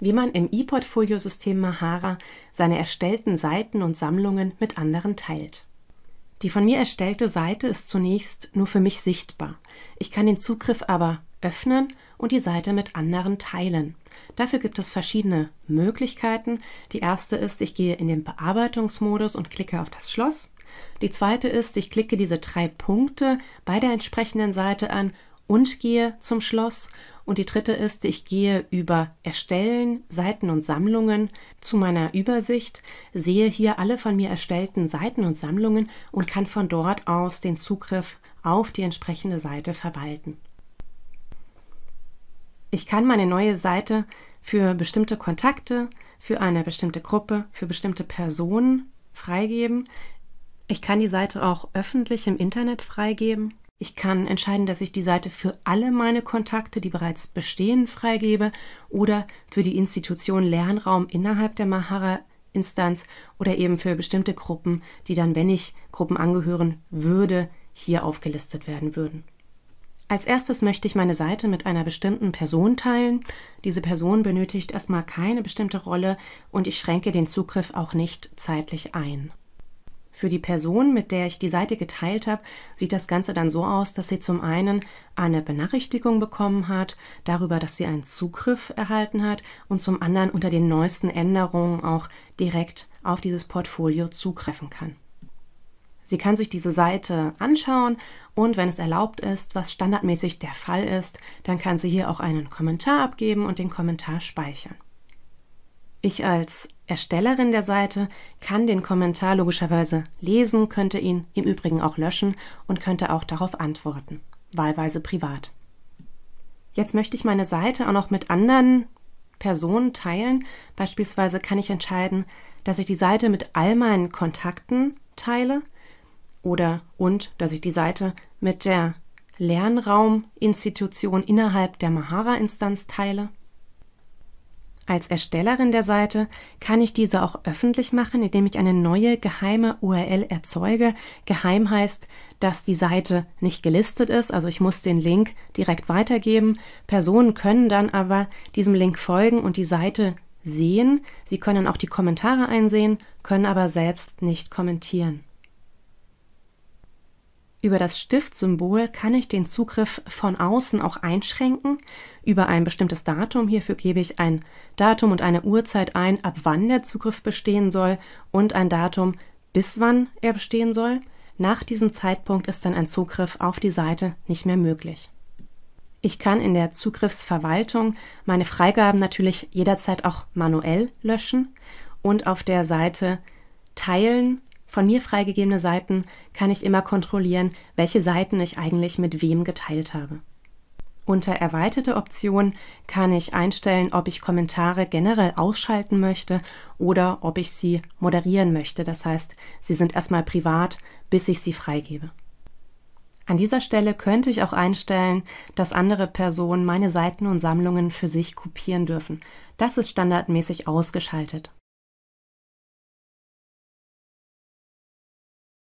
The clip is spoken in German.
wie man im E-Portfolio-System Mahara seine erstellten Seiten und Sammlungen mit anderen teilt. Die von mir erstellte Seite ist zunächst nur für mich sichtbar. Ich kann den Zugriff aber öffnen und die Seite mit anderen teilen. Dafür gibt es verschiedene Möglichkeiten. Die erste ist, ich gehe in den Bearbeitungsmodus und klicke auf das Schloss. Die zweite ist, ich klicke diese drei Punkte bei der entsprechenden Seite an und gehe zum Schloss. Und die dritte ist, ich gehe über Erstellen, Seiten und Sammlungen zu meiner Übersicht, sehe hier alle von mir erstellten Seiten und Sammlungen und kann von dort aus den Zugriff auf die entsprechende Seite verwalten. Ich kann meine neue Seite für bestimmte Kontakte, für eine bestimmte Gruppe, für bestimmte Personen freigeben. Ich kann die Seite auch öffentlich im Internet freigeben ich kann entscheiden, dass ich die Seite für alle meine Kontakte, die bereits bestehen, freigebe oder für die Institution Lernraum innerhalb der Mahara Instanz oder eben für bestimmte Gruppen, die dann, wenn ich Gruppen angehören würde, hier aufgelistet werden würden. Als erstes möchte ich meine Seite mit einer bestimmten Person teilen. Diese Person benötigt erstmal keine bestimmte Rolle und ich schränke den Zugriff auch nicht zeitlich ein. Für die Person, mit der ich die Seite geteilt habe, sieht das Ganze dann so aus, dass sie zum einen eine Benachrichtigung bekommen hat, darüber, dass sie einen Zugriff erhalten hat und zum anderen unter den neuesten Änderungen auch direkt auf dieses Portfolio zugreifen kann. Sie kann sich diese Seite anschauen und wenn es erlaubt ist, was standardmäßig der Fall ist, dann kann sie hier auch einen Kommentar abgeben und den Kommentar speichern. Ich als Erstellerin der Seite kann den Kommentar logischerweise lesen, könnte ihn im Übrigen auch löschen und könnte auch darauf antworten, wahlweise privat. Jetzt möchte ich meine Seite auch noch mit anderen Personen teilen. Beispielsweise kann ich entscheiden, dass ich die Seite mit all meinen Kontakten teile oder und dass ich die Seite mit der Lernrauminstitution innerhalb der Mahara-Instanz teile. Als Erstellerin der Seite kann ich diese auch öffentlich machen, indem ich eine neue geheime URL erzeuge. Geheim heißt, dass die Seite nicht gelistet ist, also ich muss den Link direkt weitergeben. Personen können dann aber diesem Link folgen und die Seite sehen. Sie können auch die Kommentare einsehen, können aber selbst nicht kommentieren. Über das Stiftsymbol kann ich den Zugriff von außen auch einschränken. Über ein bestimmtes Datum. Hierfür gebe ich ein Datum und eine Uhrzeit ein, ab wann der Zugriff bestehen soll und ein Datum, bis wann er bestehen soll. Nach diesem Zeitpunkt ist dann ein Zugriff auf die Seite nicht mehr möglich. Ich kann in der Zugriffsverwaltung meine Freigaben natürlich jederzeit auch manuell löschen und auf der Seite Teilen von mir freigegebene Seiten kann ich immer kontrollieren, welche Seiten ich eigentlich mit wem geteilt habe. Unter Erweiterte Optionen kann ich einstellen, ob ich Kommentare generell ausschalten möchte oder ob ich sie moderieren möchte. Das heißt, sie sind erstmal privat, bis ich sie freigebe. An dieser Stelle könnte ich auch einstellen, dass andere Personen meine Seiten und Sammlungen für sich kopieren dürfen. Das ist standardmäßig ausgeschaltet.